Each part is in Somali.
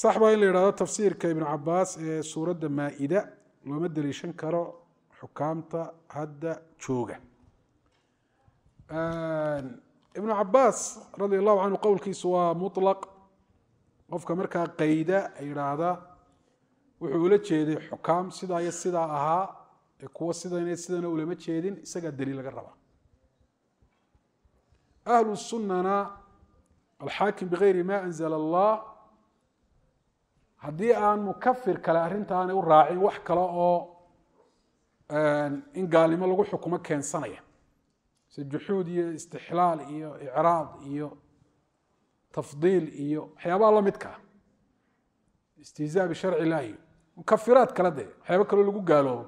sax baa in la yidhahdo tafsiirka ibnu cabaas ee suuradda maa-ida looma daliishan karo xukaamta hadda jooga ibnu cabaas radi allahu canhu qowlkiisu waa mulaq qofka markaa qayda yidhaahda wuxuu ula jeeday xukaam sidaa iyo sidaa ahaa ee kuwa sidan sidana ulama jeedin isagaa daliil laga rabaa ahlu sunnana alxaakim bigayri ma anzla allah haddii aan mukafir kale arrintaana u raacin wax kale oo in gaalnimo lagu xukumo keensanaya si juxuud iyo istixlaal iyo icraad iyo tafdiil iyo waxyaabaha lamidkaa ah. istihzaa bisharci illaahi mukafiraad kale dee waxyaaba kaloo lagu gaaloobo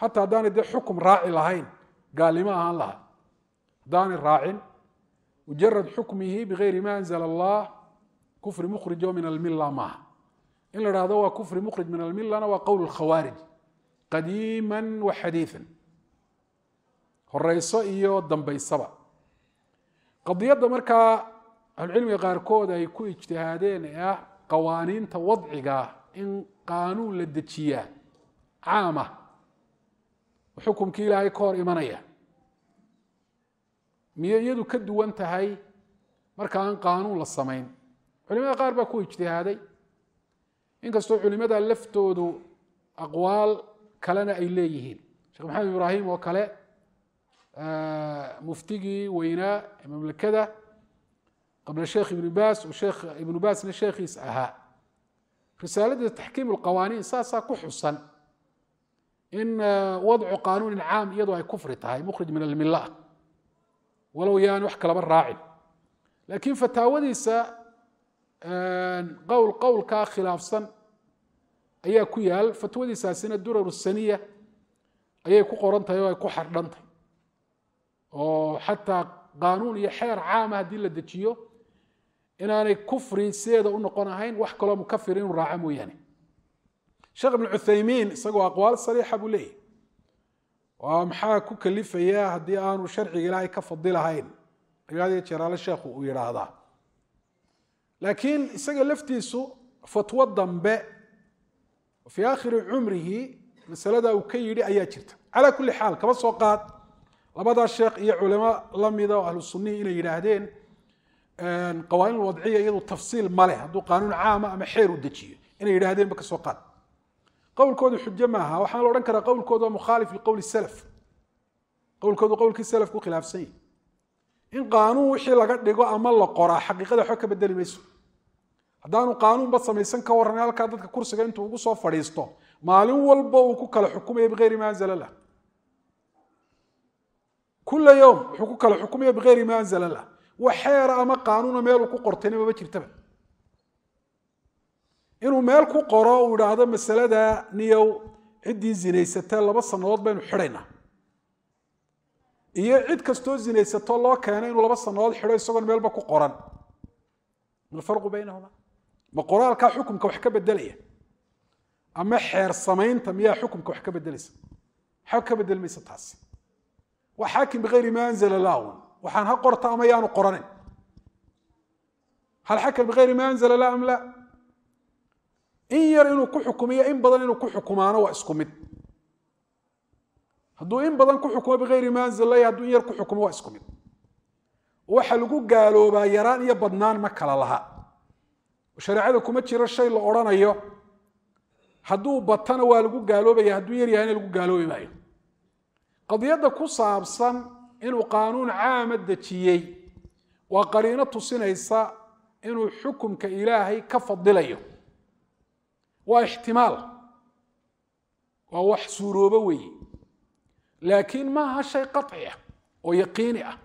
xataa haddaanay dee xukum raaci lahayn gaalnimo ahaan lahaa haddaanay raacin mujarad xukmihi bigayri ma anzla allah kufri mukhrijo min almila maaha in la dhahdo waa kufri mukhrij min almilana waa qowl khawaarij qadiima wa xadiian horeyso iyo dambaysaba qadiyadda markaa ahlucilmiga qaarkood ay ku ijtihaadeen ee ah qawaaniinta wadciga in qaanuun la dejiyaa caama xukumkii ilaahay ka hor imanaya miyey iyadu ka duwan tahay marka aan qaanuun la samayn culimada qaar baa ku ijtihaaday inkastoo culimada laftoodu aqwaal kalena ay leeyihiin sheekh maxamed ibraahim oo kale muftigii weynaa mamlakada qabla sheekh ibnu baas ibnu baasna sheekhiis ahaa risaalada taxkiim اlqawaaniin saasaa ku xusan in uh, wadcu qaanuunin caam iyadoo ay kufri tahay mukhrij min almila walow yaan wax kalaba raacin laakiin fataawadiisa qowl qowlkaa khilaafsan ayaa ku yaal fatwadiisaasina durar saniya ayay ku qoran tahay oo ay ku xardhantahy oo xataa qaanuun iyo xeer caama ah haddii la dejiyo inaanay kufri sideeda u noqon ahayn wax kaloo mukafir inuu raaca mooyaane sheekh ibnu cuthaymiin isagoo aqwaal sariixa buu leeyahy waa maxaa ku kalifaya haddii aanu sharciga ilaahay ka fadilahayn agaadyo jeeraale sheekhu uu yidhaahdaa laakiin isaga laftiisu fatwo dambe fii aakhiri cumrihi masalada uu ka yidhi ayaa jirta calaa kulli xaal kaba soo qaad labadaa sheekh iyo culimo lamida ah oo ahlu inay yidhaahdeen qawaanin wadciya iyadu tafsiil maleh hadduu qaanuun caama ama xeer u dejiyo inay yidhaahdeenba ka soo qaad qowlkoodu xujo maaha waxaan la odhan karaa qowlkoodu mukhaalif liqowli salaf qowlkoodu qowlkii salaf ku khilaafsan yahi in qaanuun wixii laga dhigo ama la qoraa xaqiiqada waxba ka bedeli mayso haddaanu qaanuunba samaysan ka warran halkaa dadka kursiga intuu ugu soo fadhiisto maalin walba uu ku kala xukumaya bieyri ma anzala lah kula yowm wuxuu ku kala xukumaya bikeyri ma anzala lah wax xeera ama qaanuuna meeluu ku qortayna maba jirtaba inuu meel ku qoro uu idhaahdo masalada niyow ciddii zinaysatee laba sannadood baynu xidhaynaa iyo cid kastoo zinaysatoo loo keena inuu laba sannadood xidho isagoon meelba ku qoran malfarqu baynahuma ma qoraalkaa xukumka wax ka bedelaya ama xeer samaynta miyaa xukumka wax ka bedelaysa waxba ka bedelmaysa taas waa xaakim biayri ma anzla lahu waxaan ha qorta ama yaanu qoranayn hal xakam biayri ma anzla lah am la in yar inuu ku xukumiyo in badan inuu ku xukumaano waa isku mid hadduu in badan ku xukumo biayri ma anzla hadduu in yar ku xukumo waa isku mid waxa lagu gaaloobaa yaraan iyo badnaan ma kala laha hareecada kuma jiro shay la odhanayo hadduu batana waa lagu gaaloobaya hadduu yar yahayna lagu gaaloobi maayo qadiyadda ku saabsan inuu qaanuun caama dejiyey waa qariino tusinaysa inuu xukumka ilaahay ka fadilayo waa ixtimaal waa wax suurooba weeye laakiin maaha shay qaci ah oo yaqiini ah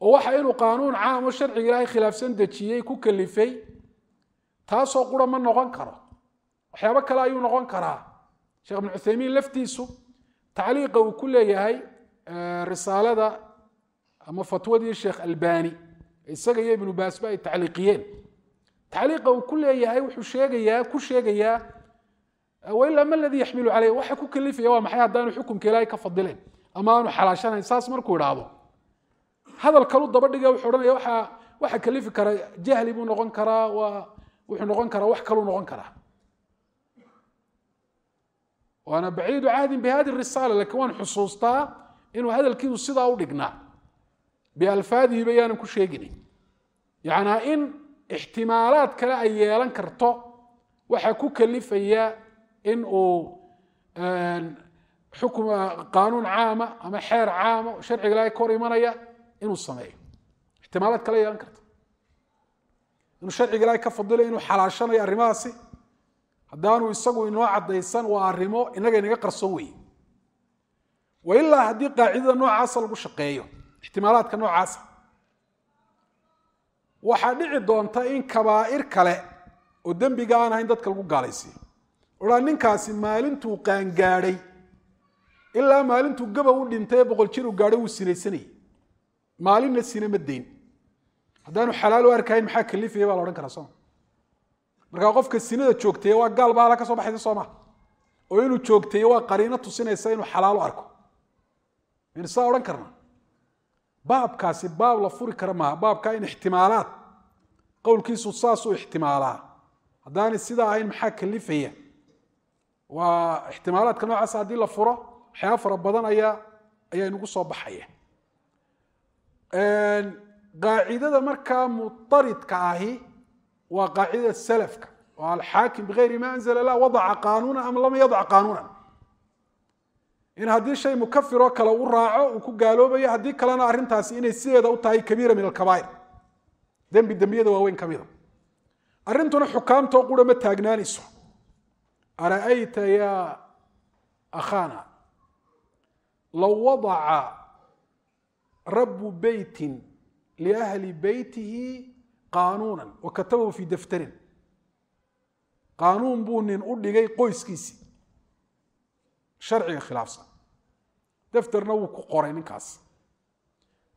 oo waxa inuu qaanuun caamo sharciga ilaahay khilaafsan dejiyey ku kalifay taasoo qura ma noqon karo waxyaabo kale ayuu noqon karaa sheekh ibn cuthaymiin laftiisu tacliiqa uu ku leeyahay eh, risaalada ama fatwadii sheekh albani isaga iyo ibnu baasba ay tacliiqiyeen tacliiqa uu ku leeyahay wuxuu sheegayaa ku sheegayaa eh, wailaa ma aladii yaxmilu caleyh waxa ku kalifaya waa maxay haddaanu xukumka ilaahay ka fadileen ama aanu xalaashanayn saas markuu idhaahdo hadal kalu daba wuxuu odhanaya waxa waxa kalifi kara jahli buu noqon karaa waa wuxuu noqon karaa wax kaluu noqon karaa waana baciidu cahdin bihadi risaala lakiin waan xusuustaa inuu hadalkiisu sidaa u dhignaa bialfaadihi bayaanan ku sheeginay yacnaa in ixtimaalaad kale ay yeelan karto waxaa ku kalifaya in uu xukm qaanuun caama ama xeer caama sharciga ilaahay ka hor imanaya inuu sameeyo ixtimaalaad kale yeelan karto inuu sharciga ilaahay ka fadilay inuu xalaashanayo arrimahaasi haddaanu isagu inoo caddaysan waa arrimo innaga inaga qarsoon weeye wa ilaa haddii qaacidada noocaasa lagu shaqeeyo ixtimaalaadka noocaasa waxaa dhici doonta in kabaa'ir kale oo dembiga aan ahayn dadka lagu gaalaysiiyo odhaa ninkaasi maalintuu qaangaadhay ilaa maalintuu gaba u dhintay ee boqol jir uu gaadhay wuu sinaysanayay maalinna sine ma dayn haddaanu xalaal u arkayn maxaa kalifaya baa la odhan karaa sooma markaa qofka sinada joogteye waa gaal ba ala ka soo baxaysa soomaa oo inuu joogteeye waa qariino tusinaysa inuu xalaal u arko maynu sidaa odhan karna baabkaasi baab la furi kara maaha baabkaa in ixtimaalaad qowlkiisu saasuu ixtimaalaa haddaanay sidaa ahayn maxaa kalifaya waa ixtimaalaadka noocaas haddii la furo waxyaaba fara badan ayaa ayaa inugu soo baxaya qaacidada markaa muaridka ahi waa qaacidada salafka oo alxaakim bigayri ma anzla lah wadaca qaanuuna am lam yadac qaanuunan in haddii shay mukafiroo kale u raaco uu ku gaaloobayo haddii kalena arrintaasi inay sideeda u tahay kabiira min alkabaa'ir dembi dembiyada waaweyn ka mida arrintuna xukaamtoo qura ma taagnaanayso ara'ayta yaa akhaana low wadaca rabu beytin لأhلi beytihi qاanuuna وkatabhu fي daftarin qاanuun buu nin u dhigay qoyskiisii sharciga khilaafsan daftarna wuu ku qoray ninkaas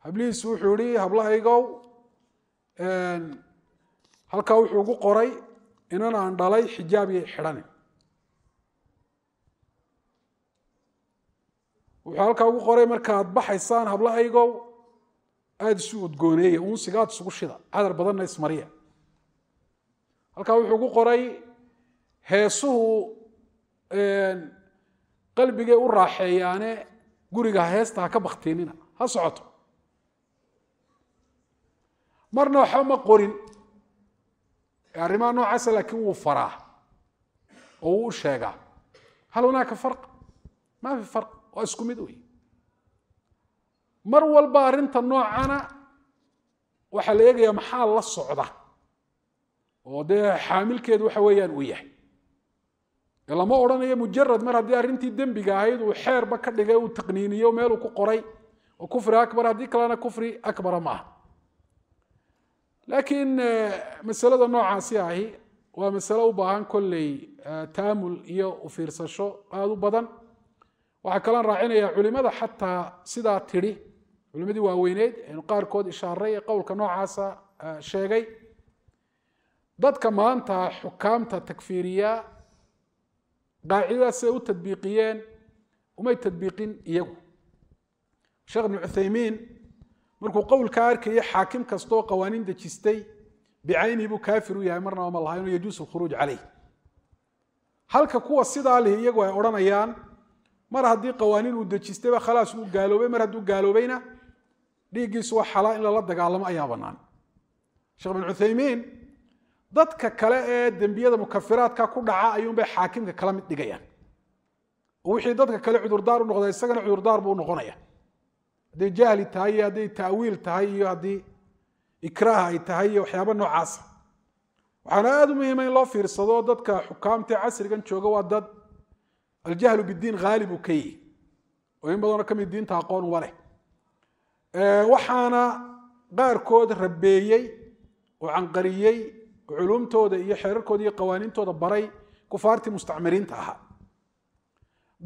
hablihiisu wuxuu ihi hablahaygow halkaa wuxuu ugu qoray inan dhalay xijaab yay xidhanin wuxuu halkaa ugu qoray markaad baxaysaan hablahaygow aada isu udgooneeye unsigaad isugu shida cadar badanna ismariya halkaa wuxuu ku qoray heesuhu qalbigay u raaxeeyaane guriga heesta ha ka baktiinina ha socoto marna waxba ma qorin e arrimaha noocaasa laakiin wuu faraa oo wuu u sheegaa hal hunaaka far maa fi far waa isku mid wey mar walba arinta noocana waxaa la eegayaa maxaa la socda oo dee xaamilkeedu waxa weeyaan uu yahay ee lama odhanayo mujarad mar haddii arrintii dembiga ahayd uu xeerba ka dhigay uu taqniiniyo meeluu ku qoray oo kufri akbar haddii kalena kufri akbara ma laakiin eh, masalada noocaasi ahi waa masalo u baahan kolley eh, taamul iyo u fiirsasho aada u badan waxaa kalaan raacinaya culimada xataa sidaa tidhi culimadii waaweyneed qaarkood ishaaray qowlka noocaasa sheegay dadka maanta xukaamta takfiiriya qaacidadaa siday u tadbiiqiyeen umay tadbiiqin iyagu sheekh ibnu cuthaymiin markuu qowlkaa arkayay xaakim kastaoo qawaaniin dejistay bicaynihi buu kaafir u yahay marnaba ma lahaynoo yajuusu lkhuruuj caleyh halka kuwa sidaa lihi iyagu ay odhanayaan mar haddii qawaaniin uu dejistayba khalaas uu gaaloobay mar hadduu gaaloobayna dhiiggiisu waa xalaa in lala dagaalamo ayaa bannaan sheekh bin cuthaymiin dadka kale ee dembiyada mukafiraadka ku dhaca ayuunbay xaakimka kala mid dhigayaan wixii dadka kale cudurdaar u noqda isagana cudurdaar buu noqonaya hadday jahli tahay iyo hadday ta'wiil tahay iyo haddii ikraaha ay tahay iyo waxyaaba noocaasa ah. waxaana aada u muhiima in loo fiirsado dadka xukaamta casrigan jooga waa dad aljahlu bidiin haalib ka yihi oo in badanoo ka mid diinta aqoon uba waxaana qaarkood rabeeyey oo canqariyey culumtooda iyo xeerarkooda iyo qawaaniintooda baray kufaartii mustacmiriinta ahaa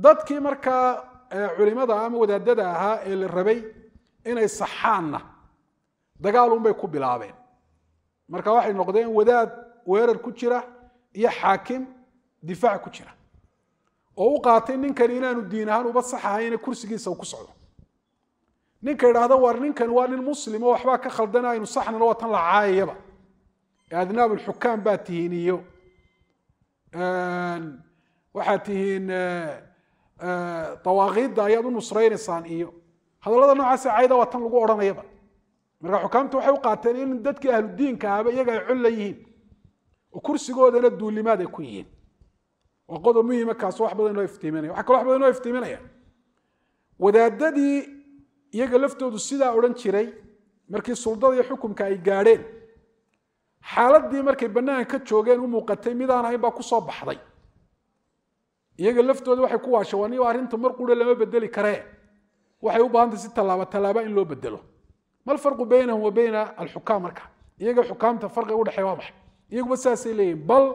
dadkii markaa culimada ama wadaadada ahaa ee la rabay inay saxaanna dagaalunbay ku bilaabeen marka waxay noqdeen wadaad weerar ku jira iyo xaakim difaac ku jira oo u qaatay ninkani inaanu diin ahaan uba sax ahayne kursigiisa ku socdo ninka idhaahda war ninkan waa nin muslimo waxbaa ka khaldana aynu saxnano waa tan la caayayaba adnaabulxukaam tihiin iyo waxaad tihiin dawaaqiidda ayaad u nusraynaysaan iyo hadallada noocaasa cayda waa tan lagu odhanayaba marka xukaamta waxay u qaateen in dadkii ahludiinka ahba iyaga ay col la yihiin oo kursigoodana duulimaad ay ku yihiin waa qodob muhima ah, kaas wax badan inoo iftiiminaya waxa kalo wax badan inoo iftiiminaya wadaadadii iyaga laftoodu sidaa odhan jiray markii suldada iyo xukumka ay gaadheen xaaladii markay bannaanka ka joogeen u muuqatay mid ahayn baa kusoo baxday iyaga laftooda waxay ku waashawaniyo arrinta mar qura lama bedeli karee waxay u baahantay si tallaabo tallaaba in loo bedelo mal farqu baynahum wa bayna alxukaam marka iyaga xukaamta farqiga udhexeeya waa maxay iyaguba sidaasay leeyihin bal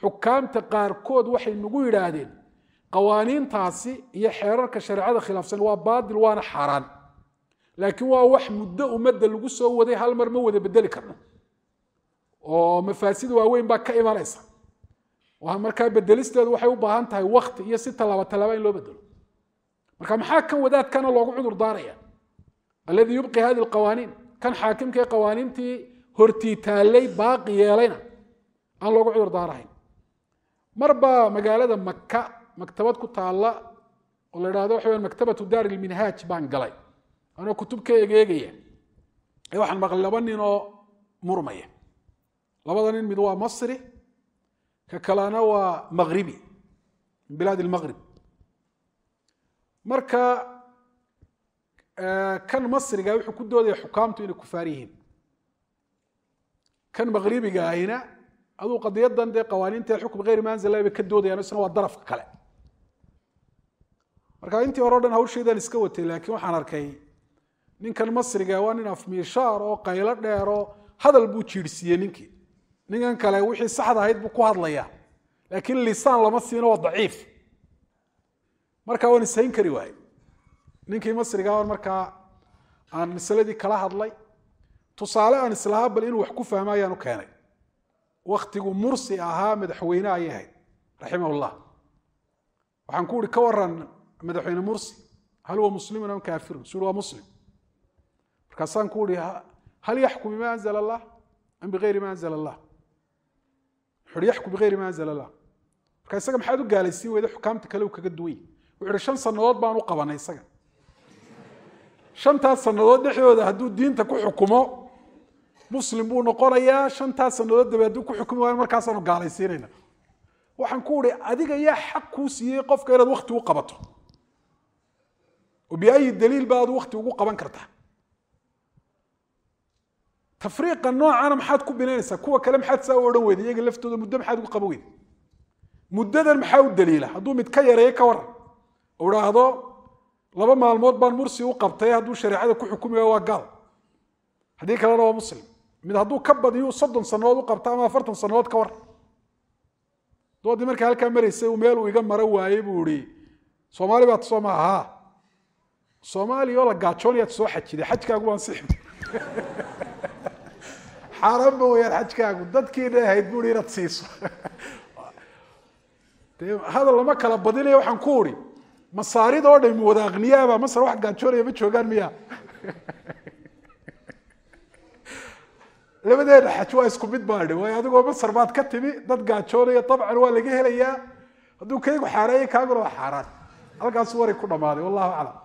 xukaamta qaarkood waxay nagu yidhaahdeen qawaaniintaasi iyo xeerarka shareecada khilaafsan waa baatil waana xaaraan laakiin waa wax muddo ummadda lagu soo waday hal mar ma wada bedeli karno oo mafaasid waaweyn baa ka imanaysa markaa bedelisteedu waxay u baahan tahay wakti iyo si talaaba talaaba in loo bedelo marka maxaa kan wadaadkana loogu cudur daaraya aladii yubqi hadi alqawaaniin kan xaakimkae qawaaniintii hortiitaallay baaqi yeelayna aan loogu cudur daarahayn marbaa magaalada maka maktabad ku taalla oo la idhahdo waxa weyaan maktabatu daar ilminhaaj baan galay anoo kutub ka ee waxaan maqlay laba nin oo murmaya labada nin mid waa masri ka kalena waa maghribi min bilaad ilmaghrib marka kan masriga wuxuu ku doodaya xukaamtu inay kufaar yihiin kan maghribiga ahina aduu qadiyadan dee qawaaniinta xukm geyr manzila bay ka doodayaan isna waa darafka kale marka intii hore o dhan hawsheedaan iska watay laakiin waxaan arkay ninkan masriga waa nin afmiishaar oo qaylo dheero hadal buu jiirsiiyey ninkii ninkan kale wixii saxda ahayd buu ku hadlayaa laakiin lisaan lama siino waa daciif markaa waan ishayn kari waaye ninkii masriga on markaa aan masaladii kala hadlay tusaale aan islahaa bal inuu wax ku fahmo ayaan keenay wakhtigu mursi ahaa madaxweyne ayay ahayd raximahullah waxaan ku uhi ka waran madaxweyne mursi hal huwa muslimun am kaafirun sul waa muslim markaasaan ku ui hal yaxkum bima anzla allah am biayri ma anzla allah wuxuui yaxkum biayri ma anzla allah marka isaga maxaad u gaalaysiin weyda xukaamta kale u kaga duway wuxu uhi shan sannadood baan u qabanay isaga shantaas sannadood dhexdooda hadduu diinta ku xukumo muslim buu noqonayaa shantaas sannadood dabe hadduu ku xukumi waayo markaasaanu gaalaysiinayna waxaan ku uhi adiga yaa xaq kuu siiyey qofka inaad wakti u qabato oo biayi daliil ba aad ugu qaban kartaa tafriiqa noocana maxaad ku binaynaysaa kuwa kale maxaad saa u odhan weyda iyaga laftooda muddo maxaad u qaba weyda muddadan maxaa u daliila hadduu mid ka yareeyo ka waran oo laba maalmood baan mursi u qabtay hadduu shareecada ku xukumayo waa gaal haddii kalena waa muslim mid hadduu ka badiyo soddon sannadood u qabta ama afartan sannadood ka waran doodii markaa halkaa maraysay meel uu iga mara waayey buu ihi soomaali baa tusoo ma ahaa soomaaliya la gaajoonaya tusoo xajiday xajkaagu waan sixi xaaraan ba weyaan xajkaagu dadkiina ahayd bui inaad siiso hadal lama kala badinaya waxaan ku uhi masaarida oo dhami wada akniyaaba masar wax gaajoonaya ma joogaan miya labadeena xaj waa isku mid baadhi waayo adigoo masar baad ka timi dad gaajoonaya dabcan waa laga helayaa hadduu kaygu xaaraayo kaaguna waa xaaraan halkaasuu wari ku dhamaaday wallahu aclam